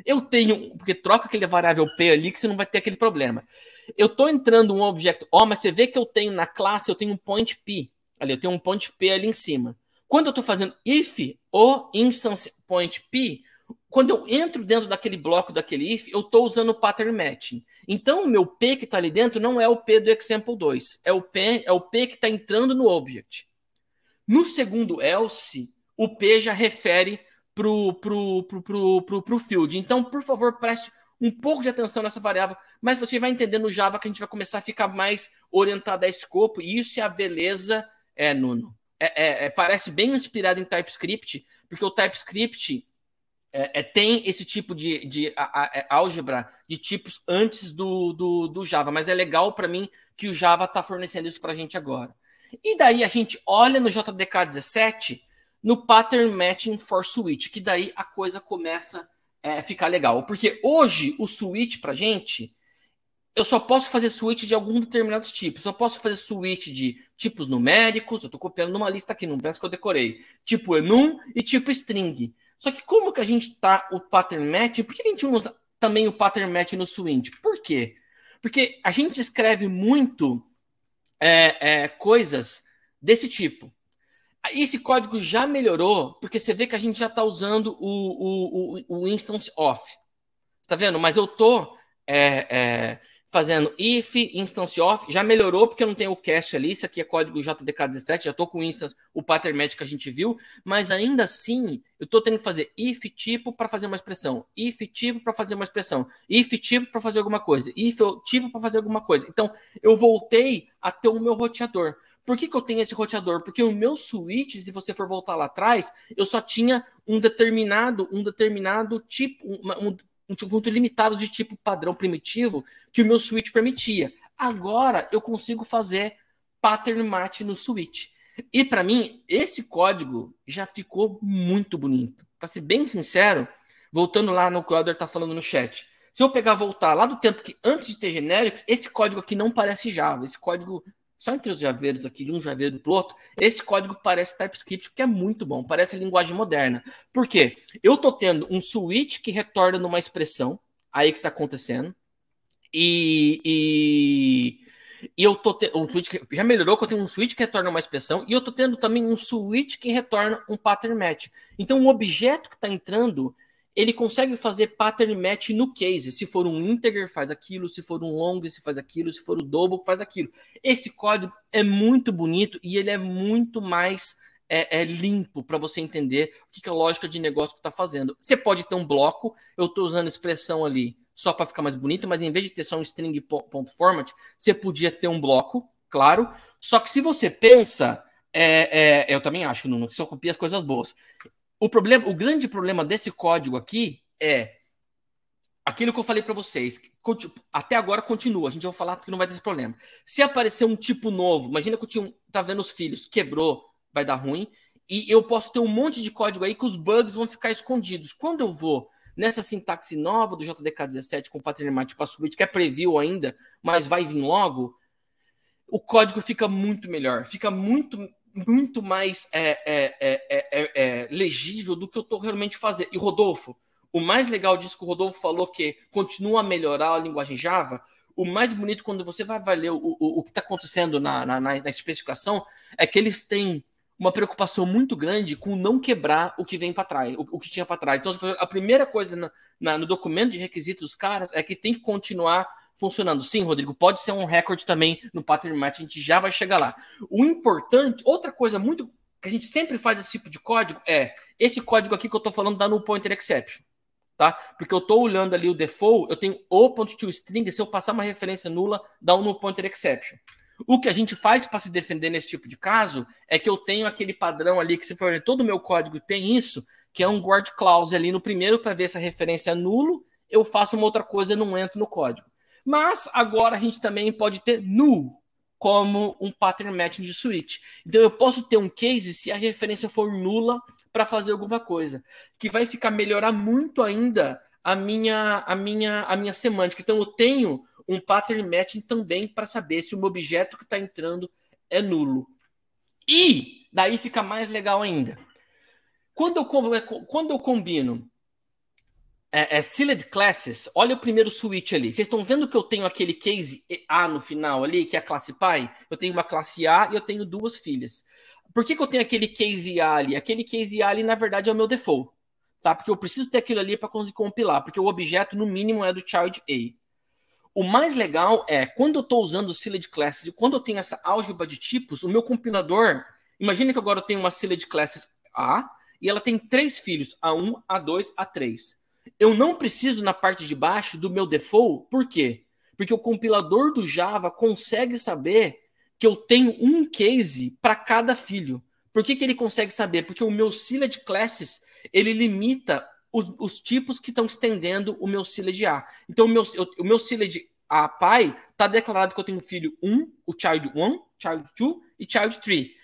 Eu tenho, porque troca aquele variável P ali que você não vai ter aquele problema. Eu estou entrando um objeto O, mas você vê que eu tenho na classe, eu tenho um point P. Ali, eu tenho um point P ali em cima. Quando eu estou fazendo if o instance point P, quando eu entro dentro daquele bloco daquele if, eu estou usando o pattern matching. Então, o meu P que está ali dentro não é o P do example 2, é o P, é o P que está entrando no object. No segundo else, o P já refere pro, pro, pro, pro, pro, pro field. Então, por favor, preste um pouco de atenção nessa variável, mas você vai entender no Java que a gente vai começar a ficar mais orientado a escopo, e isso é a beleza, é, Nuno. É, é, é parece bem inspirado em TypeScript, porque o TypeScript é, é tem esse tipo de, de a, a, é, álgebra de tipos antes do, do, do Java, mas é legal para mim que o Java está fornecendo isso para a gente agora. E daí a gente olha no JDK 17 no pattern matching for switch, que daí a coisa começa a é, ficar legal. Porque hoje o switch pra gente, eu só posso fazer switch de algum tipo eu Só posso fazer switch de tipos numéricos, eu estou copiando numa lista aqui, não penso que eu decorei. Tipo enum e tipo string. Só que como que a gente tá o pattern matching? Por que a gente usa também o pattern matching no switch? Por quê? Porque a gente escreve muito é, é, coisas desse tipo. Esse código já melhorou, porque você vê que a gente já está usando o, o, o, o, instance off. Está vendo? Mas eu estou é, é, fazendo if, instance off, já melhorou porque eu não tenho o cache ali, isso aqui é código JDK17, já estou com o instance, o pattern match que a gente viu, mas ainda assim, eu estou tendo que fazer if tipo para fazer uma expressão, if tipo para fazer uma expressão, if tipo para fazer alguma coisa, if tipo para fazer alguma coisa. Então, eu voltei a ter o meu roteador. Por que, que eu tenho esse roteador? Porque o meu switch, se você for voltar lá atrás, eu só tinha um determinado, um determinado tipo, um um conjunto limitado de tipo padrão primitivo que o meu switch permitia. Agora eu consigo fazer pattern match no switch. E para mim, esse código já ficou muito bonito. Para ser bem sincero, voltando lá no que o Elder está falando no chat, se eu pegar voltar lá do tempo que antes de ter generics, esse código aqui não parece Java. Esse código só entre os javeiros aqui, de um javeiro para outro, esse código parece TypeScript, que é muito bom, parece linguagem moderna. Por quê? Eu estou tendo um switch que retorna numa expressão, aí que está acontecendo, e, e, e, eu tô tendo um switch que já melhorou, que eu tenho um switch que retorna uma expressão, e eu estou tendo também um switch que retorna um pattern match. Então, o um objeto que está entrando ele consegue fazer pattern match no case. Se for um integer, faz aquilo. Se for um long, se faz aquilo. Se for o double, faz aquilo. Esse código é muito bonito e ele é muito mais é, é limpo para você entender o que, que, a lógica de negócio está fazendo. Você pode ter um bloco, eu estou usando expressão ali só para ficar mais bonito, mas em vez de ter só um string.format, você podia ter um bloco, claro. Só que se você pensa, é, é eu também acho, Nuno, que só copia as coisas boas. O problema, o grande problema desse código aqui é aquilo que eu falei para vocês. Até agora continua, a gente vai falar porque não vai ter esse problema. Se aparecer um tipo novo, imagina que eu tinha, tá vendo os filhos, quebrou, vai dar ruim. E eu posso ter um monte de código aí que os bugs vão ficar escondidos. Quando eu vou nessa sintaxe nova do JDK17 com paternity para subir, que é preview ainda, mas vai vir logo, o código fica muito melhor, fica muito muito mais é, é, é, é, legível do que eu estou realmente fazendo. E Rodolfo, o mais legal disso que o Rodolfo falou que continua a melhorar a linguagem Java, o mais bonito quando você vai avaliar o, o, o que está acontecendo na, na, na, especificação é que eles têm uma preocupação muito grande com não quebrar o que vem para trás, o, o, que tinha para trás. Então, a primeira coisa na, no documento de requisitos dos caras é que tem que continuar funcionando. Sim, Rodrigo, pode ser um recorde também no Pattern Match, a gente já vai chegar lá. O importante, outra coisa muito que a gente sempre faz esse tipo de código é esse código aqui que eu estou falando da no pointer exception, tá? Porque eu estou olhando ali o default, eu tenho o.toString, to string, se eu passar uma referência nula, dá um no pointer exception. O que a gente faz para se defender nesse tipo de caso é que eu tenho aquele padrão ali que se for todo o meu código tem isso, que é um guard clause ali no primeiro para ver se a referência é nulo, eu faço uma outra coisa e não entro no código. Mas agora a gente também pode ter null como um pattern matching de switch. Então eu posso ter um case se a referência for nula para fazer alguma coisa, que vai ficar melhorar muito ainda a minha a minha a minha semântica. Então eu tenho um pattern matching também para saber se o meu objeto que está entrando é nulo. E daí fica mais legal ainda. Quando eu, quando eu combino é, é Sealed Classes, olha o primeiro switch ali. Vocês estão vendo que eu tenho aquele case A no final ali, que é a classe pai? Eu tenho uma classe A e eu tenho duas filhas. Por que, que eu tenho aquele case A ali? Aquele case A ali, na verdade, é o meu default. Tá? Porque eu preciso ter aquilo ali para conseguir compilar, porque o objeto, no mínimo, é do child A. O mais legal é, quando eu estou usando Sealed Classes e quando eu tenho essa álgebra de tipos, o meu compilador. Imagina que agora eu tenho uma Sealed Classes A e ela tem três filhos: A1, A2, A3 eu não preciso na parte de baixo do meu default, por quê? Porque o compilador do Java consegue saber que eu tenho um case para cada filho. Por que, que ele consegue saber? Porque o meu de classes ele limita os, os tipos que estão estendendo o meu de A. Então, o meu, o meu de A pai está declarado que eu tenho filho 1, o child 1, child 2 e child 3.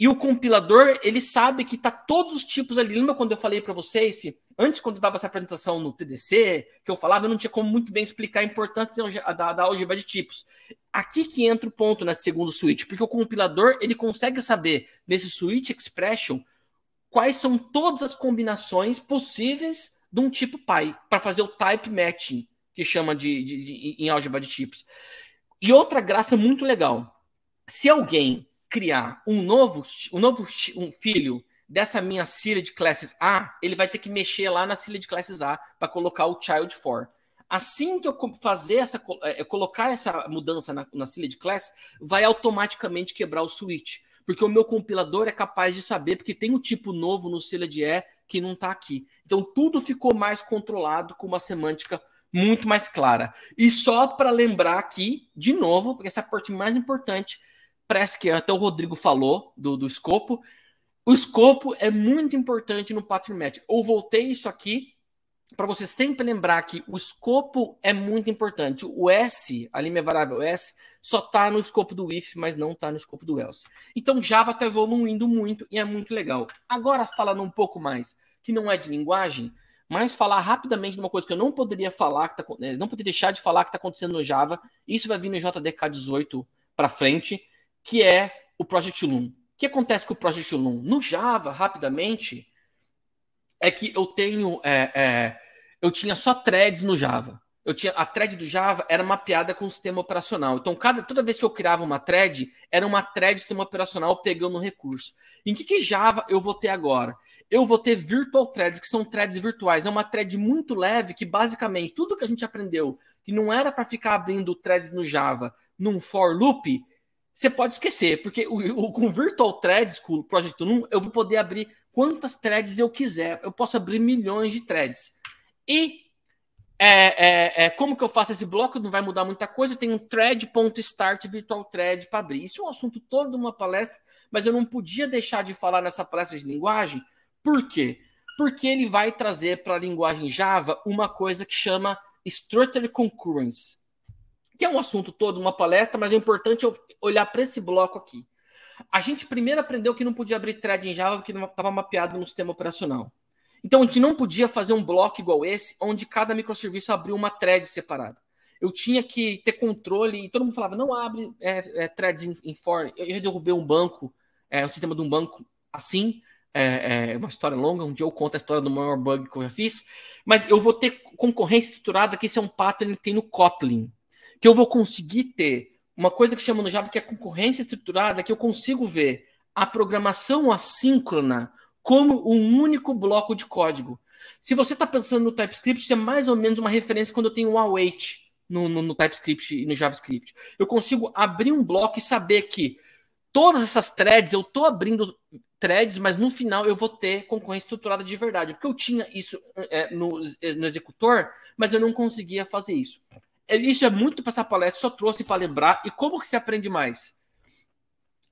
E o compilador, ele sabe que tá todos os tipos ali. Lembra quando eu falei para vocês que antes, quando eu dava essa apresentação no TDC, que eu falava, eu não tinha como muito bem explicar a importância da, da álgebra de tipos. Aqui que entra o ponto nesse né, segunda segundo switch, porque o compilador, ele consegue saber nesse switch expression quais são todas as combinações possíveis de um tipo pai para fazer o type matching, que chama de, de, de em álgebra de tipos. E outra graça muito legal. Se alguém criar um novo, um novo um filho dessa minha cilha de classes A, ele vai ter que mexer lá na cilha de classes A para colocar o child for. Assim que eu fazer essa, é, colocar essa mudança na, na cilha de class, vai automaticamente quebrar o switch, porque o meu compilador é capaz de saber porque tem um tipo novo no cilha de E que não está aqui. Então tudo ficou mais controlado com uma semântica muito mais clara. E só para lembrar aqui, de novo, porque essa é parte mais importante parece que até o Rodrigo falou do, do escopo. O escopo é muito importante no pattern Match. Eu voltei isso aqui para você sempre lembrar que o escopo é muito importante. O S, a linha variável S, só está no escopo do if, mas não está no escopo do else. Então Java está evoluindo muito e é muito legal. Agora falando um pouco mais, que não é de linguagem, mas falar rapidamente de uma coisa que eu não poderia falar, que tá, eh, não poderia deixar de falar que está acontecendo no Java. Isso vai vir no JDK 18 para frente que é o Project Loom. O que acontece com o Project Loom? No Java, rapidamente, é que eu tenho. É, é, eu tinha só threads no Java. Eu tinha, a thread do Java era mapeada com o sistema operacional. Então, cada, toda vez que eu criava uma thread, era uma thread do sistema operacional pegando um recurso. Em que, que Java eu vou ter agora? Eu vou ter virtual threads, que são threads virtuais. É uma thread muito leve que, basicamente, tudo que a gente aprendeu, que não era para ficar abrindo threads no Java num for loop, você pode esquecer, porque o, o, com o Virtual Threads, com o Project 1, eu vou poder abrir quantas threads eu quiser. Eu posso abrir milhões de threads. E é, é, é, como que eu faço esse bloco? Não vai mudar muita coisa. Eu tenho um thread.start virtual thread para abrir. Isso é um assunto todo de uma palestra, mas eu não podia deixar de falar nessa palestra de linguagem. Por quê? Porque ele vai trazer para a linguagem Java uma coisa que chama Structured Concurrence que é um assunto todo, uma palestra, mas é importante eu olhar para esse bloco aqui. A gente primeiro aprendeu que não podia abrir thread em Java porque não estava mapeado no sistema operacional. Então a gente não podia fazer um bloco igual esse, onde cada microserviço abriu uma thread separada. Eu tinha que ter controle, e todo mundo falava, não abre é, é, threads em, em for. Eu já derrubei um banco, é, o sistema de um banco assim, é, é, uma história longa, onde eu conto a história do maior bug que eu já fiz, mas eu vou ter concorrência estruturada, que esse é um pattern que tem no Kotlin que eu vou conseguir ter uma coisa que chama no Java que é concorrência estruturada, que eu consigo ver a programação assíncrona como um único bloco de código. Se você está pensando no TypeScript, isso é mais ou menos uma referência quando eu tenho um await no, no, no TypeScript e no JavaScript. Eu consigo abrir um bloco e saber que todas essas threads, eu estou abrindo threads, mas no final eu vou ter concorrência estruturada de verdade. Porque eu tinha isso é, no, no executor, mas eu não conseguia fazer isso. Isso é muito para essa palestra, só trouxe para lembrar. E como que se aprende mais?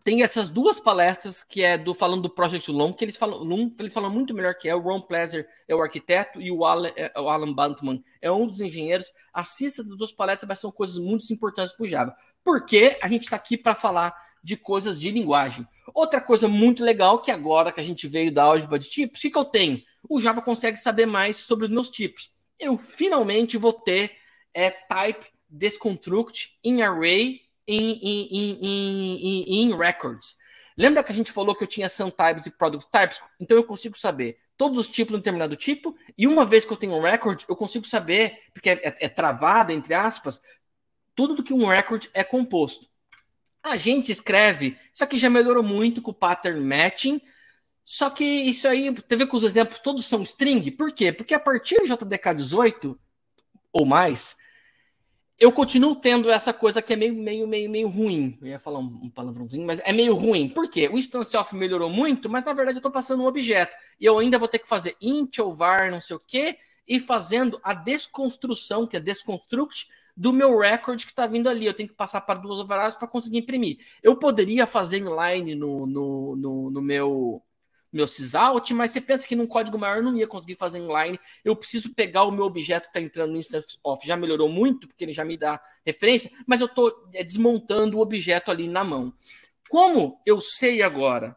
Tem essas duas palestras que é do falando do Project Long, que eles falam, eles falam muito melhor que é. O Ron Pleaser é o arquiteto e o Alan, é, o Alan Bantman é um dos engenheiros. Assista as duas palestras, mas são coisas muito importantes para o Java. Porque a gente está aqui para falar de coisas de linguagem. Outra coisa muito legal que agora que a gente veio da álgebra de tipos, o que, que eu tenho? O Java consegue saber mais sobre os meus tipos. Eu finalmente vou ter é type desconstruct in array in, in, in, in, records. Lembra que a gente falou que eu tinha some types e product types? Então eu consigo saber todos os tipos de um determinado tipo, e uma vez que eu tenho um record, eu consigo saber, porque é, é, é travado, entre aspas, tudo do que um record é composto. A gente escreve, isso aqui já melhorou muito com o pattern matching, só que isso aí, você vê que os exemplos todos são string, por quê? Porque a partir do JDK 18 ou mais, eu continuo tendo essa coisa que é meio, meio, meio, meio ruim. Eu ia falar um, um palavrãozinho, mas é meio ruim. Por quê? O instance off melhorou muito, mas na verdade eu estou passando um objeto. E eu ainda vou ter que fazer int ou var, não sei o quê, e fazendo a desconstrução, que é desconstruct, do meu record que está vindo ali. Eu tenho que passar para duas variáveis para conseguir imprimir. Eu poderia fazer inline no, no, no, no meu meu sysout, mas você pensa que num código maior eu não ia conseguir fazer inline. Eu preciso pegar o meu objeto que está entrando no instance off. Já melhorou muito, porque ele já me dá referência, mas eu estou é, desmontando o objeto ali na mão. Como eu sei agora?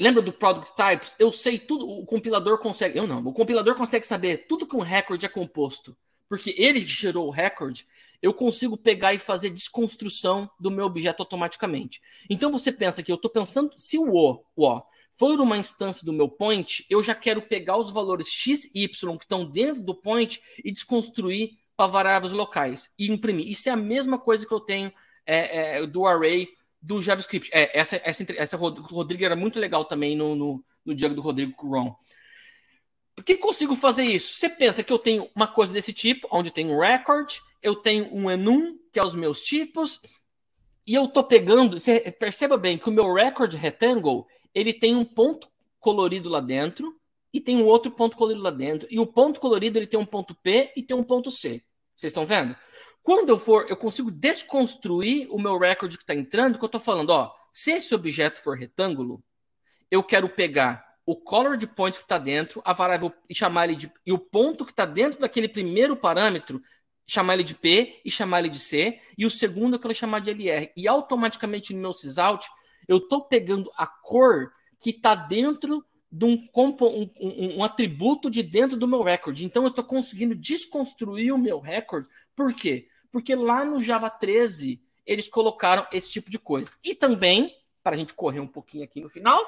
Lembra do product types? Eu sei tudo, o compilador consegue. Eu não, o compilador consegue saber tudo que um record é composto, porque ele gerou o record. Eu consigo pegar e fazer desconstrução do meu objeto automaticamente. Então você pensa que eu estou pensando se o O, o O for uma instância do meu point, eu já quero pegar os valores x e y que estão dentro do point e desconstruir para variáveis locais e imprimir. Isso é a mesma coisa que eu tenho é, é, é do array do JavaScript. É, essa, essa, essa Rodrigo era muito legal também no, no, no Diego do Rodrigo Ron. Por que consigo fazer isso? Você pensa que eu tenho uma coisa desse tipo, onde tem um record, eu tenho um enum, que é os meus tipos, e eu estou pegando, você perceba bem que o meu record rectangle, ele tem um ponto colorido lá dentro e tem um outro ponto colorido lá dentro. E o ponto colorido ele tem um ponto P e tem um ponto C. Vocês estão vendo? Quando eu for, eu consigo desconstruir o meu recorde que está entrando, que eu estou falando, ó, se esse objeto for retângulo, eu quero pegar o color de point que está dentro, a variável e chamar ele de e o ponto que está dentro daquele primeiro parâmetro, chamar ele de P e chamar ele de C, e o segundo eu quero chamar de LR. E automaticamente no meu sysout eu estou pegando a cor que está dentro de um, um, um, um, atributo de dentro do meu recorde. Então eu estou conseguindo desconstruir o meu recorde. Por quê? Porque lá no Java 13 eles colocaram esse tipo de coisa. E também, para a gente correr um pouquinho aqui no final, o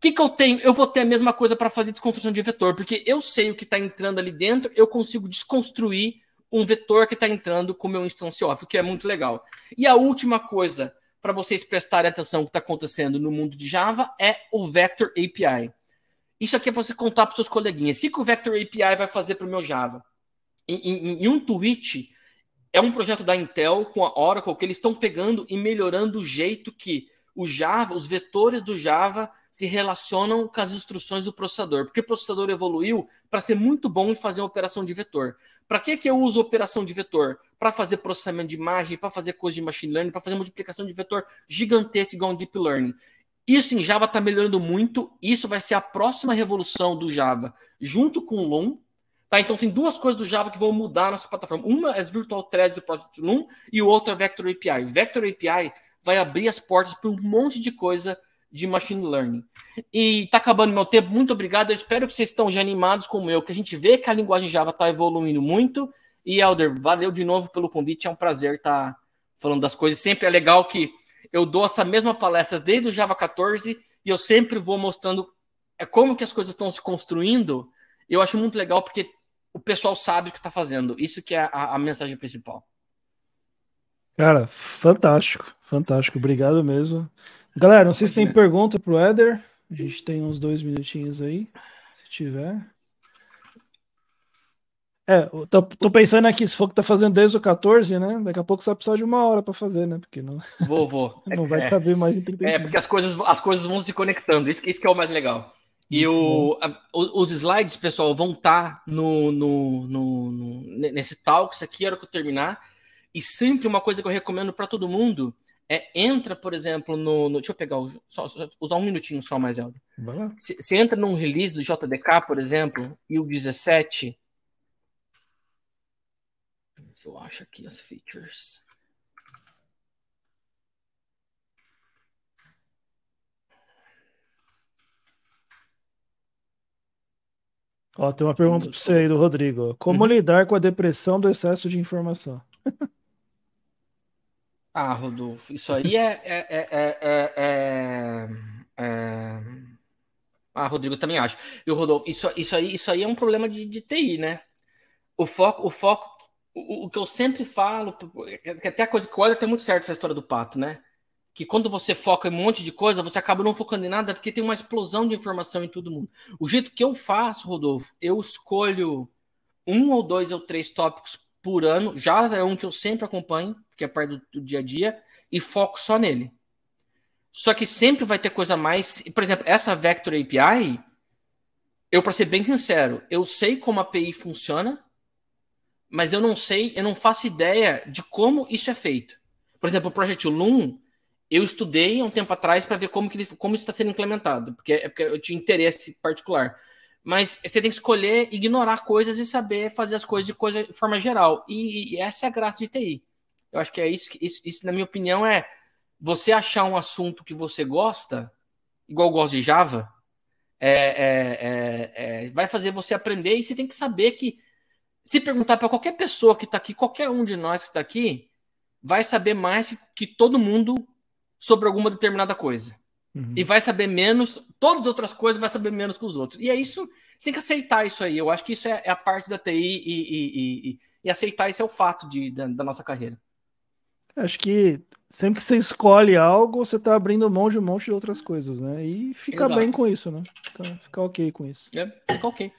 que, que eu tenho? Eu vou ter a mesma coisa para fazer desconstrução de vetor, porque eu sei o que está entrando ali dentro, eu consigo desconstruir um vetor que está entrando com o meu instance off, o que é muito legal. E a última coisa para vocês prestarem atenção no que está acontecendo no mundo de Java é o Vector API. Isso aqui é você contar para seus coleguinhas. O que, que o Vector API vai fazer para o meu Java? Em, em, em um tweet, é um projeto da Intel com a Oracle que eles estão pegando e melhorando o jeito que o Java, os vetores do Java se relacionam com as instruções do processador, porque o processador evoluiu para ser muito bom em fazer operação de vetor. Para que, que eu uso operação de vetor? Para fazer processamento de imagem, para fazer coisa de machine learning, para fazer multiplicação de vetor gigantesca igual um deep learning. Isso em Java está melhorando muito, isso vai ser a próxima revolução do Java, junto com o Loom. Tá? Então tem duas coisas do Java que vão mudar a nossa plataforma. Uma é as Virtual Threads do Project Loom e o outro é Vector API. Vector API vai abrir as portas para um monte de coisa de machine learning. E está acabando meu tempo, muito obrigado. Eu espero que vocês estão já animados como eu, que a gente vê que a linguagem Java está evoluindo muito. E Elder, valeu de novo pelo convite, é um prazer estar tá falando das coisas. Sempre é legal que eu dou essa mesma palestra desde o Java 14 e eu sempre vou mostrando é, como que as coisas estão se construindo. Eu acho muito legal porque o pessoal sabe o que está fazendo. Isso que é a, a mensagem principal. Cara, fantástico, fantástico. Obrigado mesmo. Galera, não sei se tem pergunta pro Éder. A gente tem uns dois minutinhos aí, se tiver. É, tô, tô, pensando aqui, se for que tá fazendo desde o 14, né? Daqui a pouco você vai precisar de uma hora para fazer, né? Porque não. Vou, vou. *laughs* não vai é, caber mais em 35. É, é, porque as coisas, as coisas vão se conectando. Isso, isso que é o mais legal. E o, a, os slides, pessoal, vão estar tá no, no, no, no, nesse talk. Isso aqui era o que eu terminar. E sempre uma coisa que eu recomendo para todo mundo é, entra, por exemplo, no, no Deixa eu pegar o. Só, só, usar um minutinho só mais, Eldo. Você entra num release do JDK, por exemplo, e o 17. Se eu acho aqui as features. Ó, tem uma pergunta para você aí do Rodrigo. Como uhum. lidar com a depressão do excesso de informação? *laughs* Ah, Rodolfo, isso aí é é é, é. é, é, é ah, Rodrigo também acho. E o Rodolfo, isso, isso, aí, isso aí é um problema de, de TI, né? O foco, o foco, o, o, que eu sempre falo, que até a coisa que olha tem muito certo essa história do pato, né? Que quando você foca em um monte de coisa, você acaba não focando em nada porque tem uma explosão de informação em todo mundo. O jeito que eu faço, Rodolfo, eu escolho um ou dois ou três tópicos por ano, já é um que eu sempre acompanho que é parte do, do dia a dia, e foco só nele. Só que sempre vai ter coisa mais. Por exemplo, essa Vector API, eu, para ser bem sincero, eu sei como a API funciona, mas eu não sei, eu não faço ideia de como isso é feito. Por exemplo, o Project Loom, eu estudei há um tempo atrás para ver como, que ele, como isso está sendo implementado, porque, é porque eu tinha interesse particular. Mas você tem que escolher ignorar coisas e saber fazer as coisas de, coisa, de forma geral. E, e essa é a graça de TI. Eu acho que é isso, isso, isso na minha opinião, é você achar um assunto que você gosta, igual eu gosto de Java, é, é, é, é vai fazer você aprender e você tem que saber que se perguntar para qualquer pessoa que está aqui, qualquer um de nós que está aqui, vai saber mais que todo mundo sobre alguma determinada coisa. Uhum. E vai saber menos, todas as outras coisas vai saber menos que os outros. E é isso, você tem que aceitar isso aí. Eu acho que isso é, é a parte da TI e, e, e, e aceitar isso é o fato de, da, da nossa carreira. Acho que sempre que você escolhe algo, você está abrindo mão de um monte de outras coisas, né? E fica Exato. bem com isso, né? Fica, fica ok com isso. É, fica ok.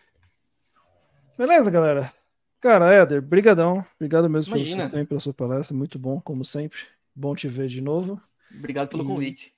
Beleza, galera? Cara, Éder, brigadão. Obrigado mesmo Imagina. pelo seu tempo, pela sua palestra. Muito bom, como sempre. Bom te ver de novo. Obrigado pelo e... convite.